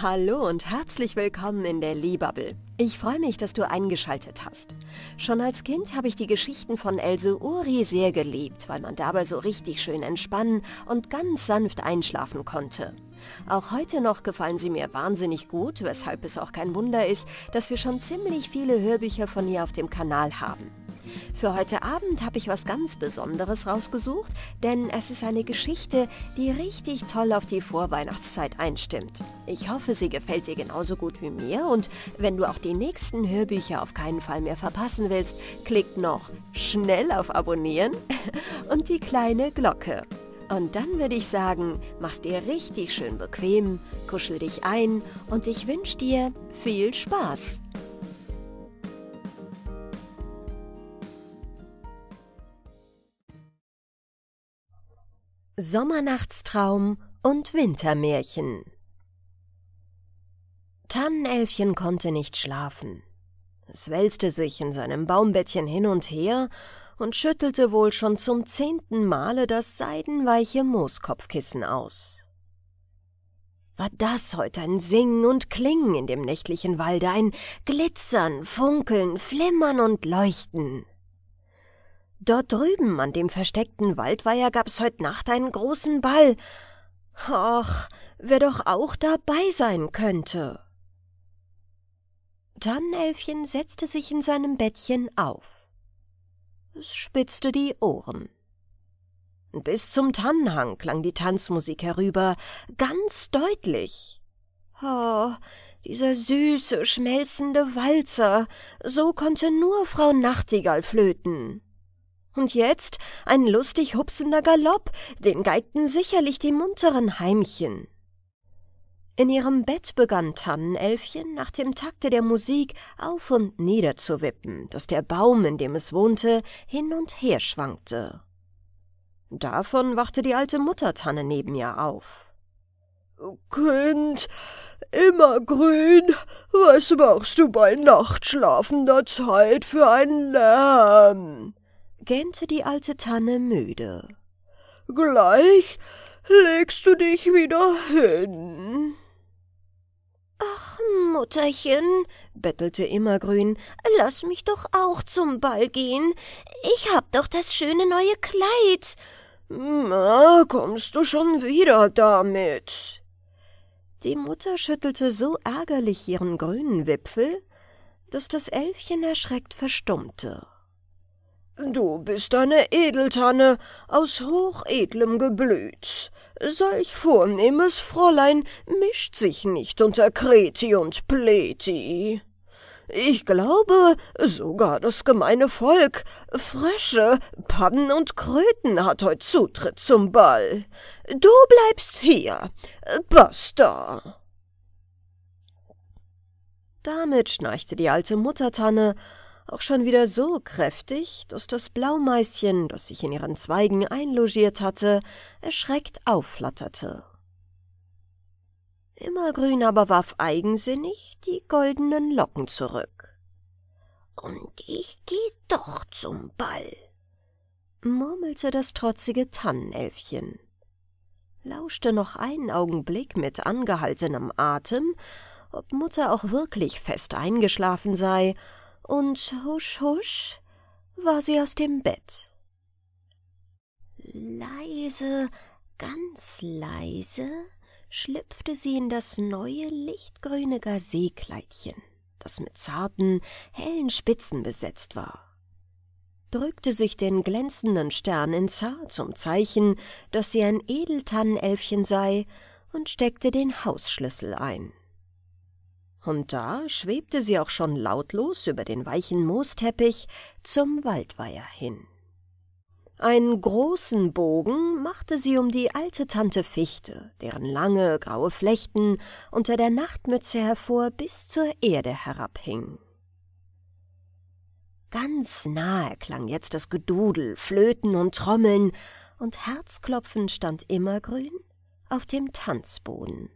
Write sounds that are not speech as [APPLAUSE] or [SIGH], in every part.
Hallo und herzlich willkommen in der Liebubble. Ich freue mich, dass du eingeschaltet hast. Schon als Kind habe ich die Geschichten von Else Uri sehr geliebt, weil man dabei so richtig schön entspannen und ganz sanft einschlafen konnte. Auch heute noch gefallen sie mir wahnsinnig gut, weshalb es auch kein Wunder ist, dass wir schon ziemlich viele Hörbücher von ihr auf dem Kanal haben. Für heute Abend habe ich was ganz Besonderes rausgesucht, denn es ist eine Geschichte, die richtig toll auf die Vorweihnachtszeit einstimmt. Ich hoffe, sie gefällt dir genauso gut wie mir und wenn du auch die nächsten Hörbücher auf keinen Fall mehr verpassen willst, klick noch schnell auf Abonnieren [LAUGHS] und die kleine Glocke. Und dann würde ich sagen, mach's dir richtig schön bequem, kuschel dich ein und ich wünsche dir viel Spaß. Sommernachtstraum und Wintermärchen Tannenelfchen konnte nicht schlafen. Es wälzte sich in seinem Baumbettchen hin und her und schüttelte wohl schon zum zehnten Male das seidenweiche Mooskopfkissen aus. War das heute ein Singen und Klingen in dem nächtlichen Walde, ein Glitzern, Funkeln, Flimmern und Leuchten. Dort drüben an dem versteckten Waldweiher gab's heute Nacht einen großen Ball. Och, wer doch auch dabei sein könnte. Tannelfchen setzte sich in seinem Bettchen auf. Es spitzte die Ohren. Bis zum Tannenhang klang die Tanzmusik herüber, ganz deutlich. Oh, dieser süße, schmelzende Walzer, so konnte nur Frau Nachtigall flöten. Und jetzt ein lustig hupsender Galopp, den geigten sicherlich die munteren Heimchen. In ihrem Bett begann Tannenelfchen nach dem Takte der Musik auf und nieder zu wippen, daß der Baum, in dem es wohnte, hin und her schwankte. Davon wachte die alte Muttertanne neben ihr auf. Kind, immergrün, was machst du bei nachtschlafender Zeit für einen Lärm? gähnte die alte Tanne müde. Gleich legst du dich wieder hin. Ach, Mutterchen, bettelte Immergrün, lass mich doch auch zum Ball gehen. Ich hab doch das schöne neue Kleid. Na, kommst du schon wieder damit? Die Mutter schüttelte so ärgerlich ihren grünen Wipfel, dass das Elfchen erschreckt verstummte. Du bist eine Edeltanne aus hochedlem Geblüt. Solch vornehmes Fräulein mischt sich nicht unter Kreti und Pleti. Ich glaube, sogar das gemeine Volk, Frösche, Pannen und Kröten hat heut Zutritt zum Ball. Du bleibst hier, Basta. Damit schnarchte die alte Muttertanne auch schon wieder so kräftig, dass das Blaumeißchen, das sich in ihren Zweigen einlogiert hatte, erschreckt aufflatterte. Immergrün aber warf eigensinnig die goldenen Locken zurück. Und ich geh doch zum Ball, murmelte das trotzige Tannenelfchen, lauschte noch einen Augenblick mit angehaltenem Atem, ob Mutter auch wirklich fest eingeschlafen sei und husch, husch war sie aus dem Bett. Leise, ganz leise schlüpfte sie in das neue lichtgrüne gazé das mit zarten, hellen Spitzen besetzt war drückte sich den glänzenden Stern ins Haar zum Zeichen, dass sie ein Edeltannenelfchen sei, und steckte den Hausschlüssel ein und da schwebte sie auch schon lautlos über den weichen Moosteppich zum Waldweiher hin. Einen großen Bogen machte sie um die alte Tante Fichte, deren lange graue Flechten unter der Nachtmütze hervor bis zur Erde herabhingen. Ganz nahe klang jetzt das Gedudel, Flöten und Trommeln, und Herzklopfen stand immergrün auf dem Tanzboden.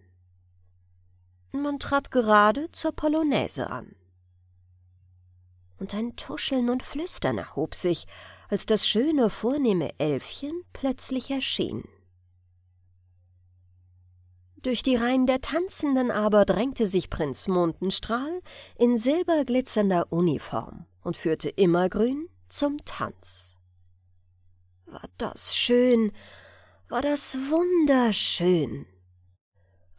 Man trat gerade zur Polonaise an. Und ein Tuscheln und Flüstern erhob sich, als das schöne, vornehme Elfchen plötzlich erschien. Durch die Reihen der Tanzenden aber drängte sich Prinz Mondenstrahl in silberglitzernder Uniform und führte immergrün zum Tanz. War das schön, war das wunderschön!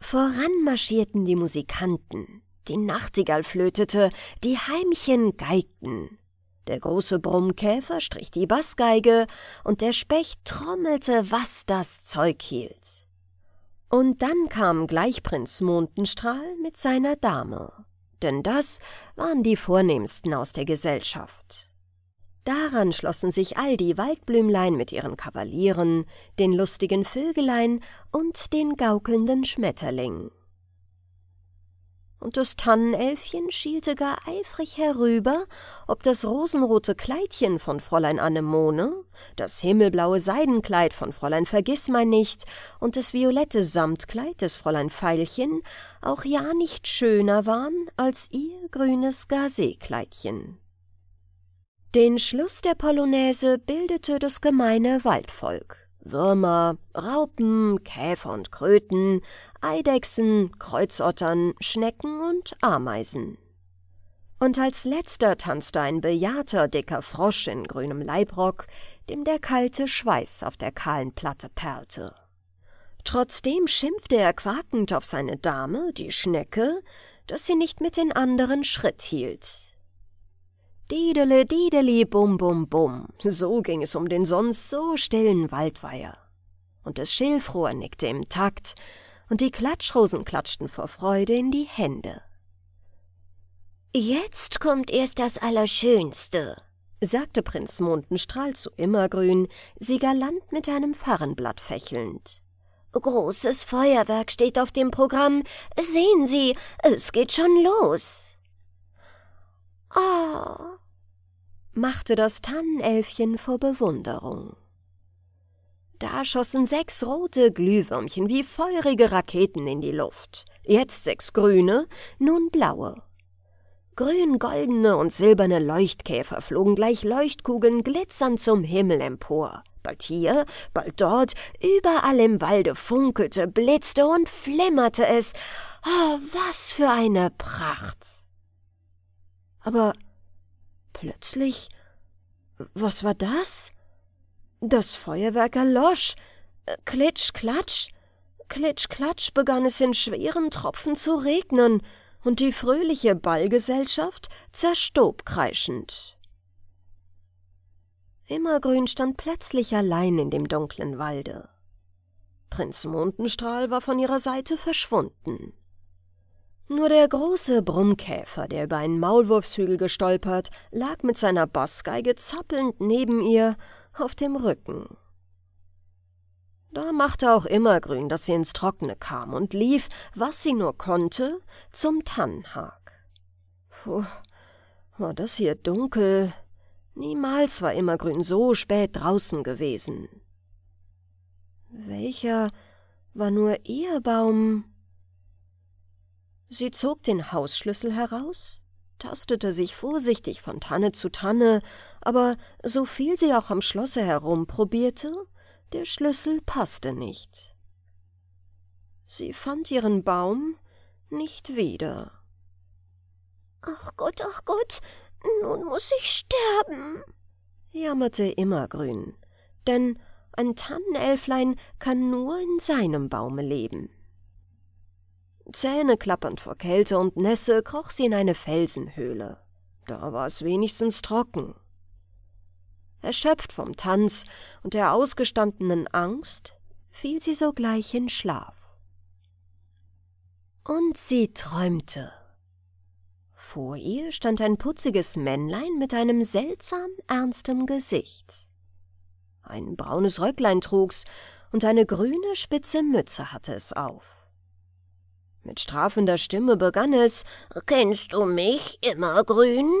Voran marschierten die Musikanten, die Nachtigall flötete, die Heimchen geigten, der große Brummkäfer strich die Bassgeige und der Specht trommelte, was das Zeug hielt. Und dann kam gleich Prinz Mondenstrahl mit seiner Dame, denn das waren die Vornehmsten aus der Gesellschaft. Daran schlossen sich all die Waldblümlein mit ihren Kavalieren, den lustigen Vögelein und den gaukelnden Schmetterling. Und das Tannenelfchen schielte gar eifrig herüber, ob das rosenrote Kleidchen von Fräulein Anemone, das himmelblaue Seidenkleid von Fräulein Vergissmeinnicht und das violette Samtkleid des Fräulein Veilchen auch ja nicht schöner waren als ihr grünes Gazeekleidchen. Den Schluss der Polonaise bildete das gemeine Waldvolk. Würmer, Raupen, Käfer und Kröten, Eidechsen, Kreuzottern, Schnecken und Ameisen. Und als letzter tanzte ein bejahrter dicker Frosch in grünem Leibrock, dem der kalte Schweiß auf der kahlen Platte perlte. Trotzdem schimpfte er quakend auf seine Dame, die Schnecke, dass sie nicht mit den anderen Schritt hielt. Didele, Dideli, bum, bum, bum. So ging es um den sonst so stillen Waldweiher. Und das Schilfrohr nickte im Takt, und die Klatschrosen klatschten vor Freude in die Hände. Jetzt kommt erst das Allerschönste, sagte Prinz Mondenstrahl zu Immergrün, sie galant mit einem Farrenblatt fächelnd. Großes Feuerwerk steht auf dem Programm. Sehen Sie, es geht schon los. Ah, machte das Tannenelfchen vor Bewunderung. Da schossen sechs rote Glühwürmchen wie feurige Raketen in die Luft, jetzt sechs grüne, nun blaue. Grün-goldene und silberne Leuchtkäfer flogen gleich Leuchtkugeln glitzernd zum Himmel empor. Bald hier, bald dort, überall im Walde funkelte, blitzte und flimmerte es. Oh, was für eine Pracht! Aber plötzlich. Was war das? Das Feuerwerk erlosch. Klitsch, klatsch. Klitsch, klatsch begann es in schweren Tropfen zu regnen, und die fröhliche Ballgesellschaft zerstob kreischend. Immergrün stand plötzlich allein in dem dunklen Walde. Prinz Mondenstrahl war von ihrer Seite verschwunden. Nur der große Brummkäfer, der über einen Maulwurfshügel gestolpert, lag mit seiner Bassgeige zappelnd neben ihr auf dem Rücken. Da machte auch Immergrün, dass sie ins Trockene kam und lief, was sie nur konnte, zum Tannenhag. Puh, war das hier dunkel. Niemals war Immergrün so spät draußen gewesen. Welcher war nur ihr Baum? Sie zog den Hausschlüssel heraus, tastete sich vorsichtig von Tanne zu Tanne, aber so viel sie auch am Schlosse herumprobierte, der Schlüssel passte nicht. Sie fand ihren Baum nicht wieder. Ach Gott, ach Gott, nun muss ich sterben, jammerte Immergrün, denn ein Tannenelflein kann nur in seinem Baume leben. Zähneklappernd vor Kälte und Nässe kroch sie in eine Felsenhöhle. Da war es wenigstens trocken. Erschöpft vom Tanz und der ausgestandenen Angst, fiel sie sogleich in Schlaf. Und sie träumte. Vor ihr stand ein putziges Männlein mit einem seltsam ernstem Gesicht. Ein braunes Röcklein trug's und eine grüne spitze Mütze hatte es auf. Mit strafender Stimme begann es Kennst du mich, Immergrün?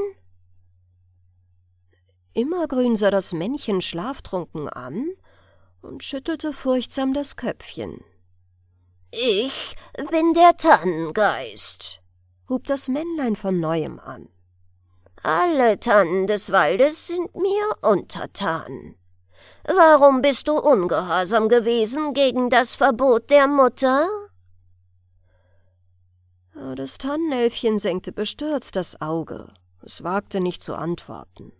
Immergrün sah das Männchen schlaftrunken an und schüttelte furchtsam das Köpfchen. Ich bin der Tannengeist, hub das Männlein von neuem an. Alle Tannen des Waldes sind mir untertan. Warum bist du ungehorsam gewesen gegen das Verbot der Mutter? Ah, das Tannenelfchen senkte bestürzt das Auge. Es wagte nicht zu antworten.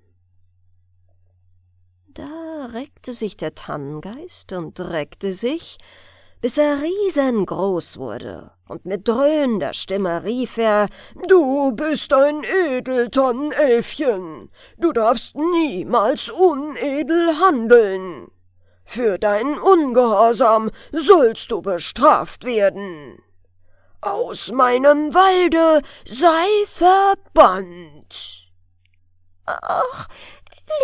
Da reckte sich der Tannengeist und reckte sich, bis er riesengroß wurde, und mit dröhnender Stimme rief er Du bist ein Edeltannenelfchen, du darfst niemals unedel handeln. Für deinen Ungehorsam sollst du bestraft werden. Aus meinem Walde sei verbannt. Ach,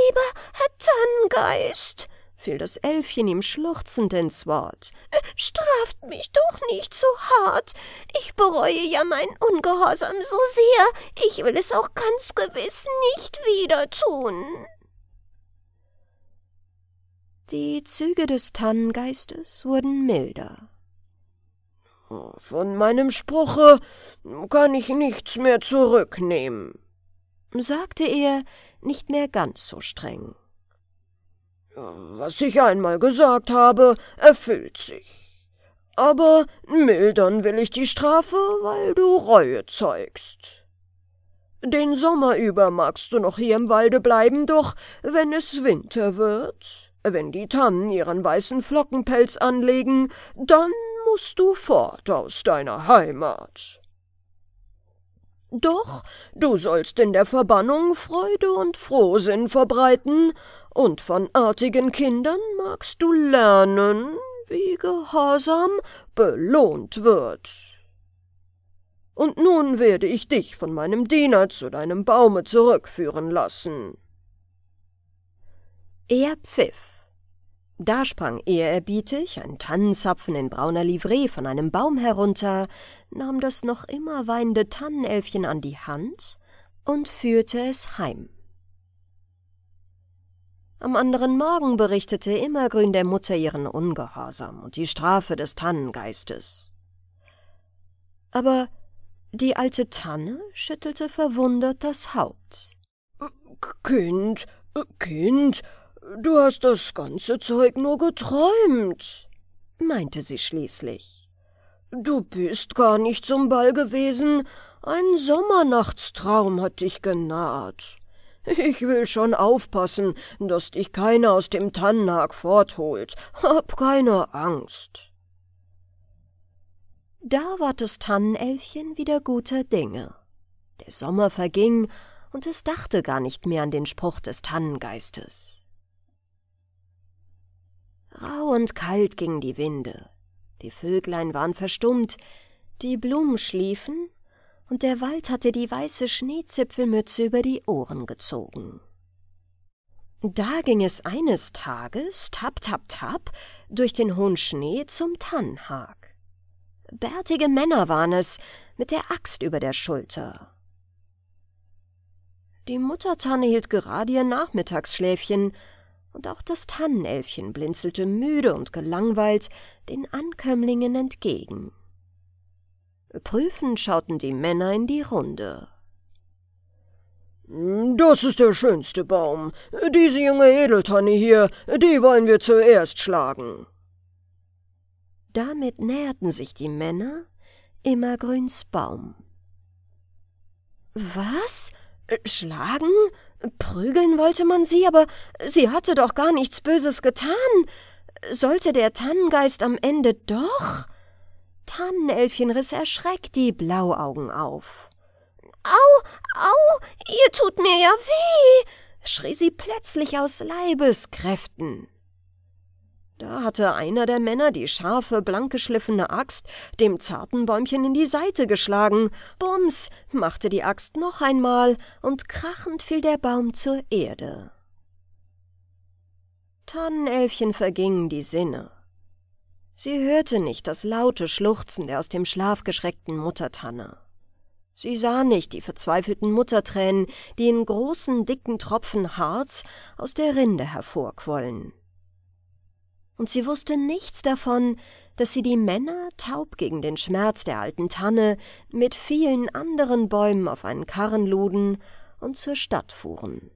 lieber Herr Tannengeist, fiel das Elfchen ihm schluchzend ins Wort. Straft mich doch nicht so hart. Ich bereue ja meinen Ungehorsam so sehr. Ich will es auch ganz gewiss nicht wieder tun. Die Züge des Tannengeistes wurden milder. Von meinem Spruche kann ich nichts mehr zurücknehmen, sagte er, nicht mehr ganz so streng. Was ich einmal gesagt habe, erfüllt sich. Aber mildern will ich die Strafe, weil du Reue zeigst. Den Sommer über magst du noch hier im Walde bleiben, doch wenn es Winter wird, wenn die Tannen ihren weißen Flockenpelz anlegen, dann musst du fort aus deiner Heimat. Doch du sollst in der Verbannung Freude und Frohsinn verbreiten, und von artigen Kindern magst du lernen, wie Gehorsam belohnt wird. Und nun werde ich dich von meinem Diener zu deinem Baume zurückführen lassen. Er pfiff. Da sprang ehrerbietig ein Tannenzapfen in brauner Livree von einem Baum herunter, nahm das noch immer weinende Tannenelfchen an die Hand und führte es heim. Am anderen Morgen berichtete Immergrün der Mutter ihren Ungehorsam und die Strafe des Tannengeistes. Aber die alte Tanne schüttelte verwundert das Haupt. Kind, Kind, Du hast das ganze Zeug nur geträumt, meinte sie schließlich. Du bist gar nicht zum Ball gewesen, ein Sommernachtstraum hat dich genaht. Ich will schon aufpassen, dass dich keiner aus dem Tannag fortholt. Hab keine Angst. Da ward das Tannenelfchen wieder guter Dinge. Der Sommer verging, und es dachte gar nicht mehr an den Spruch des Tannengeistes. Rau und kalt gingen die Winde, die Vöglein waren verstummt, die Blumen schliefen, und der Wald hatte die weiße Schneezipfelmütze über die Ohren gezogen. Da ging es eines Tages, tap, tap, tap, durch den hohen Schnee zum Tannhag. Bärtige Männer waren es, mit der Axt über der Schulter. Die Muttertanne hielt gerade ihr Nachmittagsschläfchen, und auch das Tannenelfchen blinzelte müde und gelangweilt den Ankömmlingen entgegen. Prüfend schauten die Männer in die Runde. Das ist der schönste Baum. Diese junge Edeltanne hier, die wollen wir zuerst schlagen. Damit näherten sich die Männer Immergrüns Baum. Was? Äh, schlagen? Prügeln wollte man sie, aber sie hatte doch gar nichts Böses getan. Sollte der Tannengeist am Ende doch? Tannenelfchen riss erschreckt die Blauaugen auf. Au, au, ihr tut mir ja weh! schrie sie plötzlich aus Leibeskräften. Da hatte einer der Männer die scharfe, blank geschliffene Axt dem zarten Bäumchen in die Seite geschlagen. Bums machte die Axt noch einmal, und krachend fiel der Baum zur Erde. Tannenelfchen vergingen die Sinne. Sie hörte nicht das laute Schluchzen der aus dem Schlaf geschreckten Muttertanne. Sie sah nicht die verzweifelten Muttertränen, die in großen, dicken Tropfen Harz aus der Rinde hervorquollen und sie wusste nichts davon, dass sie die Männer, taub gegen den Schmerz der alten Tanne, mit vielen anderen Bäumen auf einen Karren luden und zur Stadt fuhren.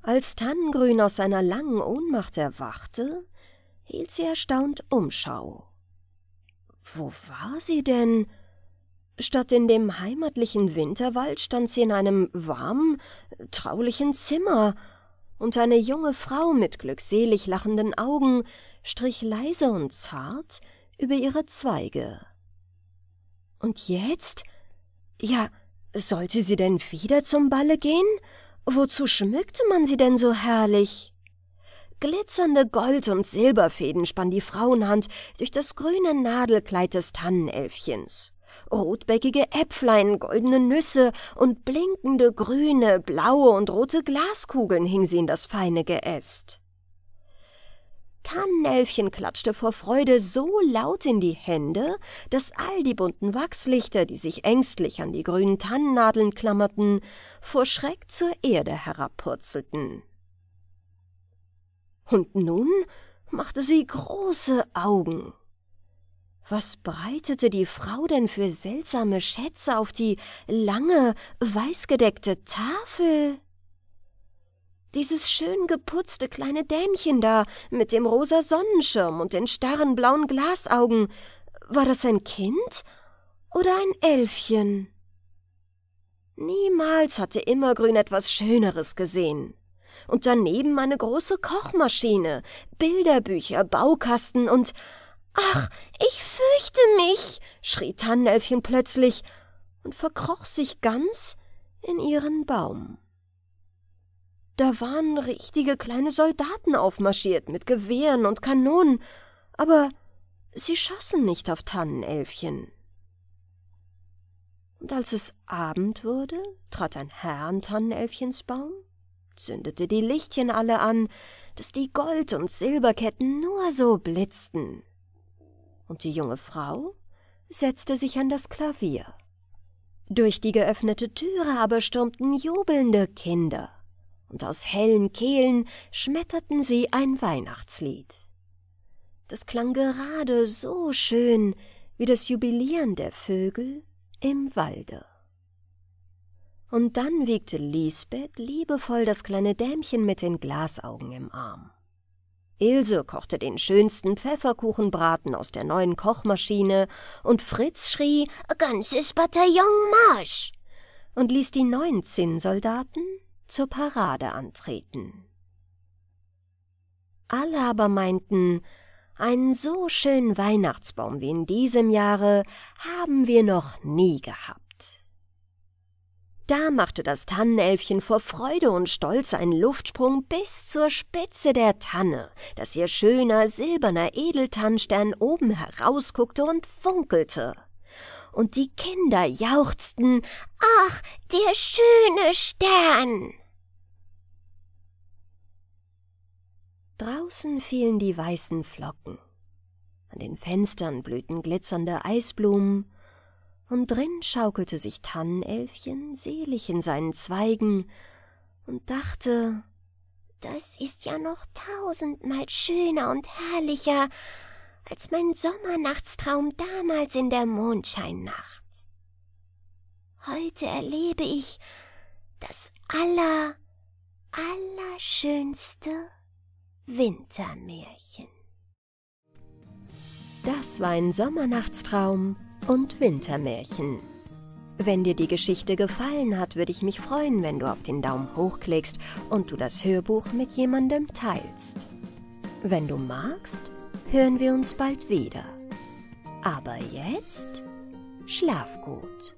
Als Tannengrün aus seiner langen Ohnmacht erwachte, hielt sie erstaunt Umschau. Wo war sie denn? Statt in dem heimatlichen Winterwald stand sie in einem warmen, traulichen Zimmer, und eine junge Frau mit glückselig lachenden Augen strich leise und zart über ihre Zweige. Und jetzt? Ja, sollte sie denn wieder zum Balle gehen? Wozu schmückte man sie denn so herrlich? Glitzernde Gold- und Silberfäden spann die Frauenhand durch das grüne Nadelkleid des Tannenelfchens rotbäckige Äpflein, goldene Nüsse und blinkende grüne, blaue und rote Glaskugeln hing sie in das feine Geäst. Tannenelfchen klatschte vor Freude so laut in die Hände, dass all die bunten Wachslichter, die sich ängstlich an die grünen Tannennadeln klammerten, vor Schreck zur Erde herabpurzelten. Und nun machte sie große Augen. Was breitete die Frau denn für seltsame Schätze auf die lange, weißgedeckte Tafel? Dieses schön geputzte kleine Dämchen da mit dem rosa Sonnenschirm und den starren blauen Glasaugen, war das ein Kind oder ein Elfchen? Niemals hatte Immergrün etwas Schöneres gesehen. Und daneben eine große Kochmaschine, Bilderbücher, Baukasten und Ach, ich fürchte mich, schrie Tannenelfchen plötzlich und verkroch sich ganz in ihren Baum. Da waren richtige kleine Soldaten aufmarschiert mit Gewehren und Kanonen, aber sie schossen nicht auf Tannenelfchen. Und als es Abend wurde, trat ein Herr an Tannenelfchens Baum, zündete die Lichtchen alle an, dass die Gold- und Silberketten nur so blitzten und die junge Frau setzte sich an das Klavier. Durch die geöffnete Türe aber stürmten jubelnde Kinder, und aus hellen Kehlen schmetterten sie ein Weihnachtslied. Das klang gerade so schön wie das Jubilieren der Vögel im Walde. Und dann wiegte Lisbeth liebevoll das kleine Dämchen mit den Glasaugen im Arm. Ilse kochte den schönsten Pfefferkuchenbraten aus der neuen Kochmaschine und Fritz schrie »Ganzes Bataillon Marsch!« und ließ die neuen Zinnsoldaten zur Parade antreten. Alle aber meinten, einen so schönen Weihnachtsbaum wie in diesem Jahre haben wir noch nie gehabt. Da machte das Tannenelfchen vor Freude und Stolz einen Luftsprung bis zur Spitze der Tanne, dass ihr schöner silberner Edeltannstern oben herausguckte und funkelte. Und die Kinder jauchzten Ach, der schöne Stern. Draußen fielen die weißen Flocken. An den Fenstern blühten glitzernde Eisblumen, und drin schaukelte sich Tannenelfchen selig in seinen Zweigen und dachte, das ist ja noch tausendmal schöner und herrlicher als mein Sommernachtstraum damals in der Mondscheinnacht. Heute erlebe ich das aller, allerschönste Wintermärchen. Das war ein Sommernachtstraum und Wintermärchen. Wenn dir die Geschichte gefallen hat, würde ich mich freuen, wenn du auf den Daumen hoch klickst und du das Hörbuch mit jemandem teilst. Wenn du magst, hören wir uns bald wieder. Aber jetzt schlaf gut.